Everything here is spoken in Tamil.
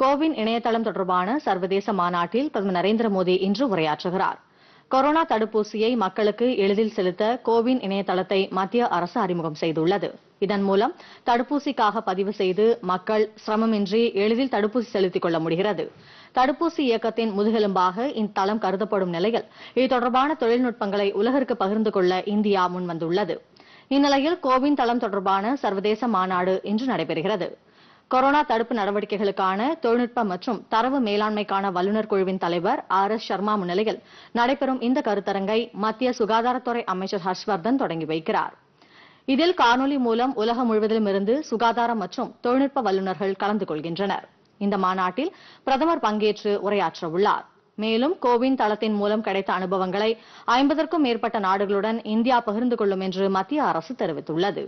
கோவின் இணையதளம் தொடர்பான சர்வதேச மாநாட்டில் பிரதமர் நரேந்திர மோடி இன்று உரையாற்றுகிறார் கொரோனா தடுப்பூசியை மக்களுக்கு எளிதில் செலுத்த கோவின் இணையதளத்தை மத்திய அரசு அறிமுகம் செய்துள்ளது இதன் மூலம் தடுப்பூசிக்காக பதிவு செய்து மக்கள் சிரமமின்றி எளிதில் தடுப்பூசி செலுத்திக் கொள்ள முடிகிறது தடுப்பூசி இயக்கத்தின் முதுகெலும்பாக இத்தளம் கருதப்படும் நிலையில் இது தொடர்பான தொழில்நுட்பங்களை உலகிற்கு பகிர்ந்து கொள்ள இந்தியா முன்வந்துள்ளது இந்நிலையில் கோவின் தளம் தொடர்பான சர்வதேச மாநாடு இன்று நடைபெறுகிறது கொரோனா தடுப்பு நடவடிக்கைகளுக்கான தொழில்நுட்ப மற்றும் தரவு மேலாண்மைக்கான வல்லுநர் குழுவின் தலைவர் ஆர் எஸ் சர்மா முன்னிலையில் நடைபெறும் இந்த கருத்தரங்கை மத்திய சுகாதாரத்துறை அமைச்சர் ஹர்ஷ்வர்தன் தொடங்கி வைக்கிறார் இதில் காணொலி மூலம் உலகம் முழுவதிலும் இருந்து சுகாதாரம் மற்றும் தொழில்நுட்ப வல்லுநர்கள் கலந்து கொள்கின்றனர் இந்த மாநாட்டில் பிரதமர் பங்கேற்று உரையாற்ற உள்ளார் மேலும் கோவின் தளத்தின் மூலம் கிடைத்த அனுபவங்களை ஐம்பதற்கும் மேற்பட்ட நாடுகளுடன் இந்தியா பகிர்ந்து கொள்ளும் என்று மத்திய அரசு தெரிவித்துள்ளது